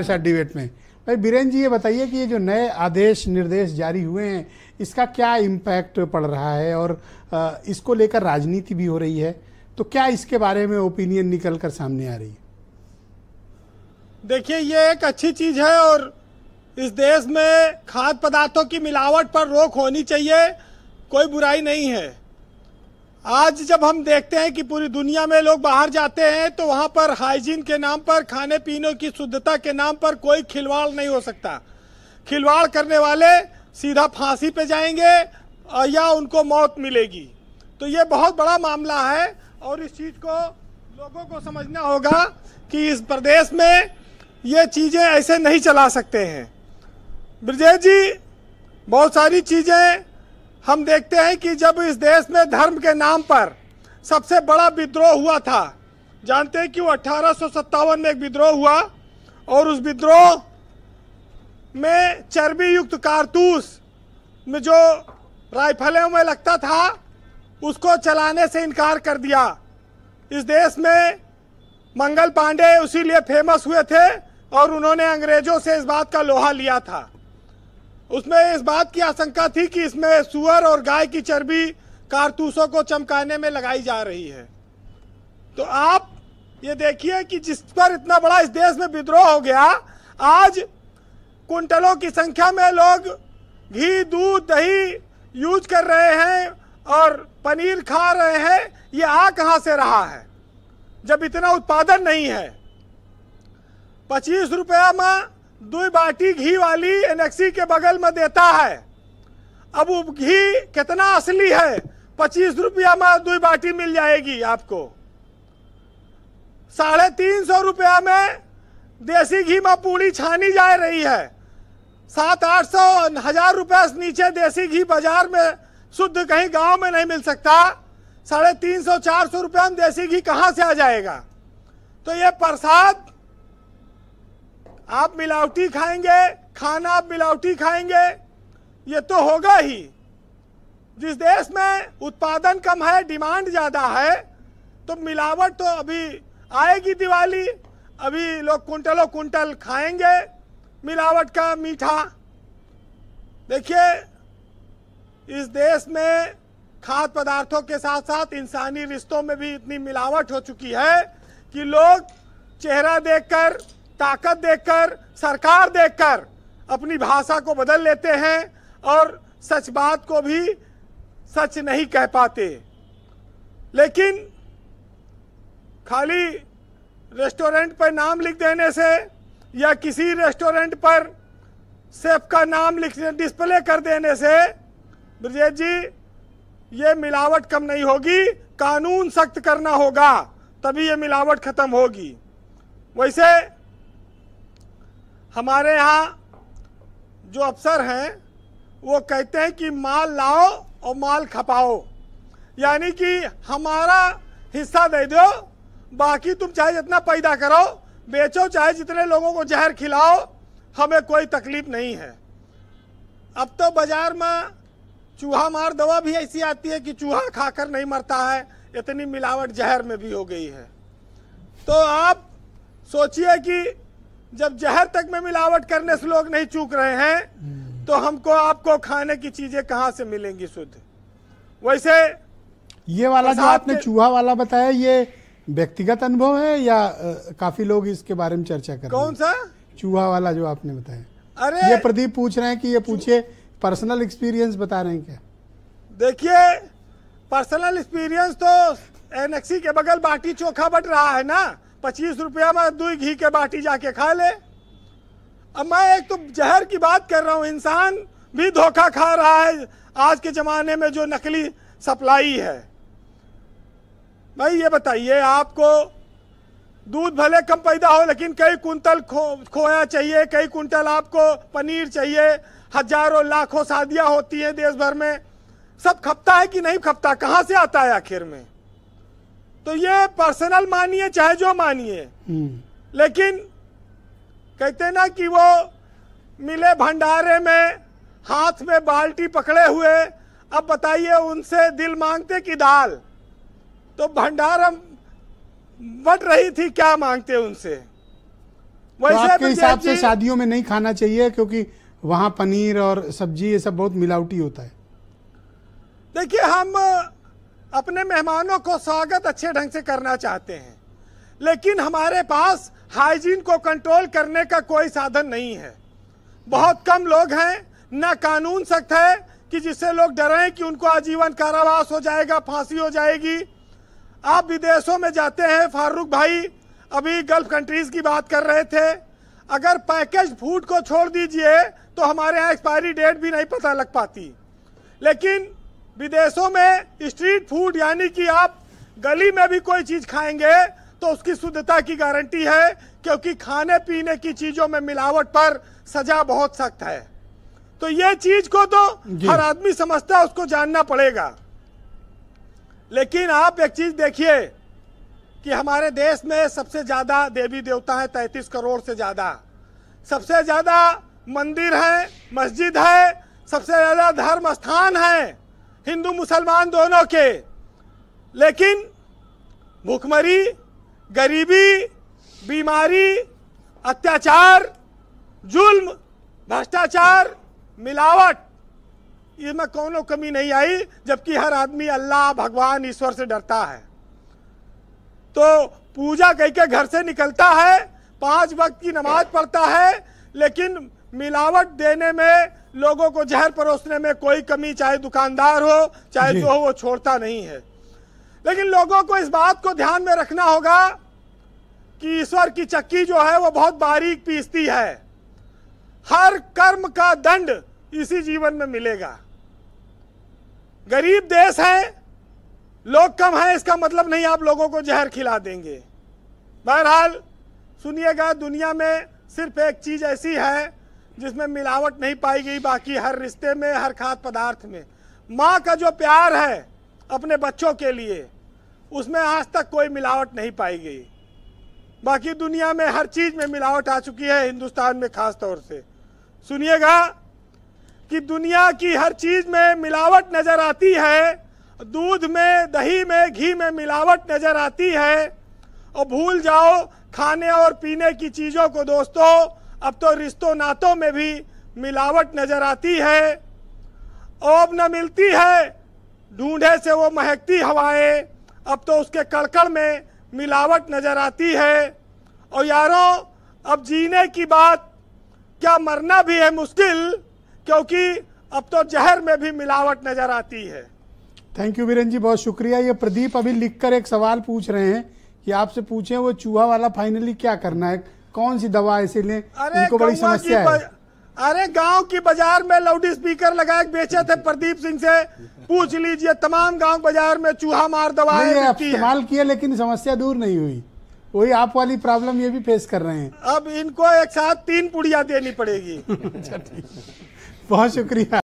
हमारे साथ डिबेट में भाई बीरेन जी ये बताइए कि ये जो नए आदेश निर्देश जारी हुए हैं इसका क्या इम्पैक्ट पड़ रहा है और इसको लेकर राजनीति भी हो रही है तो क्या इसके बारे में ओपिनियन निकल कर सामने आ रही है देखिए ये एक अच्छी चीज है और इस देश में खाद्य पदार्थों की मिलावट पर रोक होनी चाहिए कोई बुराई नहीं है आज जब हम देखते हैं कि पूरी दुनिया में लोग बाहर जाते हैं तो वहाँ पर हाइजीन के नाम पर खाने पीने की शुद्धता के नाम पर कोई खिलवाड़ नहीं हो सकता खिलवाड़ करने वाले सीधा फांसी पे जाएंगे या उनको मौत मिलेगी तो ये बहुत बड़ा मामला है और इस चीज़ को लोगों को समझना होगा कि इस प्रदेश में ये चीज़ें ऐसे नहीं चला सकते हैं ब्रजेश जी बहुत सारी चीज़ें हम देखते हैं कि जब इस देश में धर्म के नाम पर सबसे बड़ा विद्रोह हुआ था जानते हैं कि वो अठारह में एक विद्रोह हुआ और उस विद्रोह में चर्बी युक्त कारतूस में जो राइफलों में लगता था उसको चलाने से इनकार कर दिया इस देश में मंगल पांडे उसी लिए फेमस हुए थे और उन्होंने अंग्रेजों से इस बात का लोहा लिया था उसमें इस बात की आशंका थी कि इसमें सुअर और गाय की चर्बी कारतूसों को चमकाने में लगाई जा रही है तो आप ये देखिए कि जिस पर इतना बड़ा इस देश में विद्रोह हो गया आज कुंटलों की संख्या में लोग घी दूध दही यूज कर रहे हैं और पनीर खा रहे हैं ये आ कहा से रहा है जब इतना उत्पादन नहीं है पच्चीस रुपया में दुई बाटी घी वाली एनएक्सी के बगल में देता है अब वो घी कितना असली है पच्चीस रुपया में दुई बाटी मिल जाएगी आपको साढ़े तीन सौ रुपया में देसी घी में पूरी छानी जा रही है सात आठ सौ हजार रुपया से नीचे देसी घी बाजार में शुद्ध कहीं गांव में नहीं मिल सकता साढ़े तीन सौ चार सौ रुपया में देसी घी कहाँ से आ जाएगा तो ये प्रसाद आप मिलावटी खाएंगे खाना आप मिलावटी खाएंगे ये तो होगा ही जिस देश में उत्पादन कम है डिमांड ज़्यादा है तो मिलावट तो अभी आएगी दिवाली अभी लोग कुंटलों कुंटल खाएंगे मिलावट का मीठा देखिए इस देश में खाद्य पदार्थों के साथ साथ इंसानी रिश्तों में भी इतनी मिलावट हो चुकी है कि लोग चेहरा देखकर ताकत देखकर सरकार देखकर अपनी भाषा को बदल लेते हैं और सच बात को भी सच नहीं कह पाते लेकिन खाली रेस्टोरेंट पर नाम लिख देने से या किसी रेस्टोरेंट पर सेफ का नाम लिख डिस्प्ले कर देने से ब्रजेश जी ये मिलावट कम नहीं होगी कानून सख्त करना होगा तभी ये मिलावट खत्म होगी वैसे हमारे यहाँ जो अफसर हैं वो कहते हैं कि माल लाओ और माल खपाओ यानी कि हमारा हिस्सा दे दो बाकी तुम चाहे जितना पैदा करो बेचो चाहे जितने लोगों को जहर खिलाओ हमें कोई तकलीफ नहीं है अब तो बाजार में चूहा मार दवा भी ऐसी आती है कि चूहा खाकर नहीं मरता है इतनी मिलावट जहर में भी हो गई है तो आप सोचिए कि जब जहर तक में मिलावट करने से लोग नहीं चूक रहे हैं हम्म। तो हमको आपको खाने की चीजें कहां से मिलेंगी शुद्ध वैसे ये वाला जो आपने चूहा वाला बताया ये व्यक्तिगत अनुभव है या आ, काफी लोग इसके बारे में चर्चा कर कौन सा चूहा वाला जो आपने बताया अरे ये प्रदीप पूछ रहे हैं कि ये पूछिए पर्सनल एक्सपीरियंस बता रहे हैं क्या देखिए पर्सनल एक्सपीरियंस तो एनएक्सी के बगल बाटी चोखा बट रहा है ना पच्चीस रुपया में दुई घी के बाटी जाके खा ले अब मैं एक तो जहर की बात कर रहा हूँ इंसान भी धोखा खा रहा है आज के ज़माने में जो नकली सप्लाई है भाई ये बताइए आपको दूध भले कम पैदा हो लेकिन कई कुंतल खो खोया चाहिए कई कुंतल आपको पनीर चाहिए हजारों लाखों शादियां होती हैं देश भर में सब खपता है कि नहीं खपता कहाँ से आता है आखिर में तो ये पर्सनल मानिए चाहे जो मानिए हम्म। लेकिन कहते ना कि वो मिले भंडारे में हाथ में बाल्टी पकड़े हुए अब बताइए उनसे दिल मांगते कि दाल तो भंडारा बट रही थी क्या मांगते उनसे तो वैसे तो हिसाब से शादियों में नहीं खाना चाहिए क्योंकि वहां पनीर और सब्जी ये सब बहुत मिलावटी होता है देखिए हम अपने मेहमानों को स्वागत अच्छे ढंग से करना चाहते हैं लेकिन हमारे पास हाइजीन को कंट्रोल करने का कोई साधन नहीं है बहुत कम लोग हैं ना कानून सख्त है कि जिससे लोग डरे कि उनको आजीवन कारावास हो जाएगा फांसी हो जाएगी आप विदेशों में जाते हैं फारूक भाई अभी गल्फ कंट्रीज़ की बात कर रहे थे अगर पैकेज फूड को छोड़ दीजिए तो हमारे यहाँ एक्सपायरी डेट भी नहीं पता लग पाती लेकिन विदेशों में स्ट्रीट फूड यानी कि आप गली में भी कोई चीज़ खाएंगे तो उसकी शुद्धता की गारंटी है क्योंकि खाने पीने की चीज़ों में मिलावट पर सजा बहुत सख्त है तो ये चीज को तो हर आदमी समझता है उसको जानना पड़ेगा लेकिन आप एक चीज देखिए कि हमारे देश में सबसे ज्यादा देवी देवता है तैतीस करोड़ से ज्यादा सबसे ज्यादा मंदिर है मस्जिद है सबसे ज्यादा धर्म स्थान है हिंदू मुसलमान दोनों के लेकिन भुखमरी गरीबी बीमारी अत्याचार जुल्म भ्रष्टाचार मिलावट इसमें कोनो कमी नहीं आई जबकि हर आदमी अल्लाह भगवान ईश्वर से डरता है तो पूजा कह के घर से निकलता है पांच वक्त की नमाज पढ़ता है लेकिन मिलावट देने में लोगों को जहर परोसने में कोई कमी चाहे दुकानदार हो चाहे जो हो वो छोड़ता नहीं है लेकिन लोगों को इस बात को ध्यान में रखना होगा कि ईश्वर की चक्की जो है वो बहुत बारीक पीसती है हर कर्म का दंड इसी जीवन में मिलेगा गरीब देश है लोग कम हैं इसका मतलब नहीं आप लोगों को जहर खिला देंगे बहरहाल सुनिएगा दुनिया में सिर्फ एक चीज़ ऐसी है जिसमें मिलावट नहीं पाई गई बाकी हर रिश्ते में हर खाद्य पदार्थ में माँ का जो प्यार है अपने बच्चों के लिए उसमें आज तक कोई मिलावट नहीं पाई गई बाकी दुनिया में हर चीज़ में मिलावट आ चुकी है हिंदुस्तान में ख़ास तौर से सुनिएगा कि दुनिया की हर चीज़ में मिलावट नज़र आती है दूध में दही में घी में मिलावट नज़र आती है और भूल जाओ खाने और पीने की चीज़ों को दोस्तों अब तो रिश्तों नातों में भी मिलावट नजर आती है ओब न मिलती है ढूंढे से वो महकती हवाएं अब तो उसके कड़कड़ में मिलावट नजर आती है और यारों अब जीने की बात क्या मरना भी है मुश्किल क्योंकि अब तो जहर में भी मिलावट नजर आती है थैंक यू वीरन जी बहुत शुक्रिया ये प्रदीप अभी लिखकर एक सवाल पूछ रहे हैं कि आपसे पूछें वो चूहा वाला फाइनली क्या करना है कौन सी दवा ऐसे लें इनको बड़ी समस्या है अरे गांव की बाजार में लाउड स्पीकर लगा के बेचे थे प्रदीप सिंह से पूछ लीजिए तमाम गांव बाजार में चूहा मार दवा इस्तेमाल किए लेकिन समस्या दूर नहीं हुई वही आप वाली प्रॉब्लम ये भी फेस कर रहे हैं अब इनको एक साथ तीन पुड़िया देनी पड़ेगी अच्छा, बहुत शुक्रिया